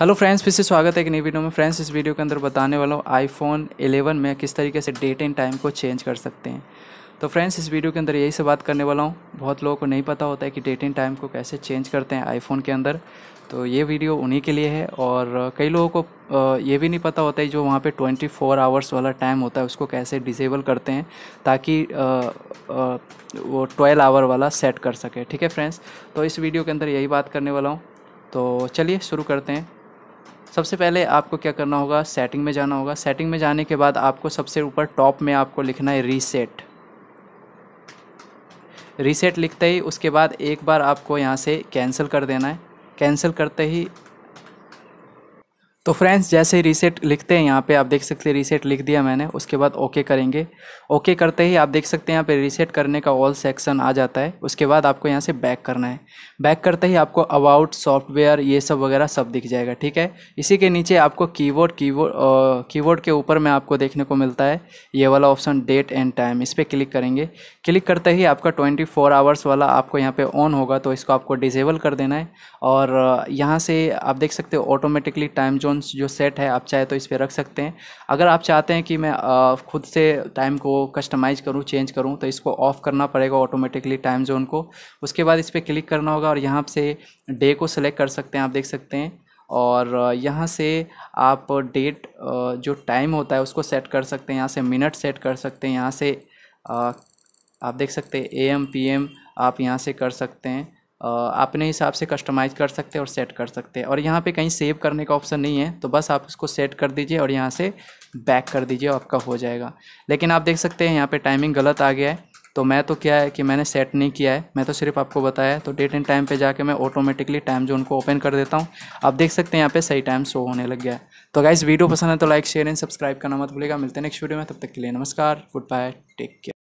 hello friends फिर से स्वागत है एक नई वीडियो में फ्रेंड्स इस वीडियो के अंदर बताने वाला हूँ आईफोन 11 में किस तरीके से डेट एंड टाइम को चेंज कर सकते हैं तो फ्रेंड्स इस वीडियो के अंदर यही से बात करने वाला हूँ बहुत लोगों को नहीं पता होता है कि डेट एंड टाइम को कैसे चेंज करते हैं आईफोन के अंदर तो ये वीडियो उन्हीं के लिए है और कई लोगों को ये भी नहीं पता होता है जो वहाँ पे 24 फोर आवर्स वाला टाइम होता है उसको कैसे डिजेबल करते हैं ताकि वो 12 आवर वाला सेट कर सके ठीक है फ्रेंड्स तो इस वीडियो के अंदर यही बात करने वाला हूँ तो चलिए शुरू करते हैं सबसे पहले आपको क्या करना होगा सेटिंग में जाना होगा सेटिंग में जाने के बाद आपको सबसे ऊपर टॉप में आपको लिखना है रीसेट रीसेट लिखते ही उसके बाद एक बार आपको यहाँ से कैंसिल कर देना है कैंसिल करते ही तो फ्रेंड्स जैसे ही रीसेट लिखते हैं यहाँ पे आप देख सकते हैं रीसेट लिख दिया मैंने उसके बाद ओके करेंगे ओके करते ही आप देख सकते हैं यहाँ पे रीसेट करने का ऑल सेक्शन आ जाता है उसके बाद आपको यहाँ से बैक करना है बैक करते ही आपको अबाउट सॉफ्टवेयर ये सब वगैरह सब दिख जाएगा ठीक है इसी के नीचे आपको कीबोर्ड कीबोर्ड कीबोर्ड के ऊपर में आपको देखने को मिलता है ये वाला ऑप्शन डेट एंड टाइम इस पर क्लिक करेंगे क्लिक करते ही आपका ट्वेंटी फोर आवर्स वाला आपको यहाँ पर ऑन होगा तो इसको आपको डिजेबल कर देना है और यहाँ से आप देख सकते हो ऑटोमेटिकली टाइम जोन अलाउंस जो सेट है आप चाहे तो इस पर रख सकते हैं अगर आप चाहते हैं कि मैं खुद से टाइम को कस्टमाइज़ करूँ चेंज करूँ तो इसको ऑफ़ करना पड़ेगा ऑटोमेटिकली टाइम जोन को उसके बाद इस पर क्लिक करना होगा और यहाँ से डे को सिलेक्ट कर सकते हैं आप देख सकते हैं और यहाँ से आप डेट जो टाइम होता है उसको सेट कर सकते हैं यहाँ से मिनट सेट कर सकते हैं यहाँ से आप देख सकते हैं ए एम पी एम आप यहाँ से कर सकते हैं अपने हिसाब से कस्टमाइज़ कर सकते हैं और सेट कर सकते हैं और यहाँ पे कहीं सेव करने का ऑप्शन नहीं है तो बस आप इसको सेट कर दीजिए और यहाँ से बैक कर दीजिए आपका हो जाएगा लेकिन आप देख सकते हैं यहाँ पे टाइमिंग गलत आ गया है तो मैं तो क्या है कि मैंने सेट नहीं किया है मैं तो सिर्फ आपको बताया तो डेट एंड टाइम पे जाके मैं ऑटोमेटिकली टाइम जोन को ओपन कर देता हूँ आप देख सकते हैं यहाँ पे सही टाइम शो होने लग गया है तो अगर वीडियो पसंद है तो लाइक शेयर एंड सब्सक्राइब करना मत भूलेगा मिलते हैं नेक्स्ट वीडियो में तब तक के लिए नमस्कार गुड बाय टेक केयर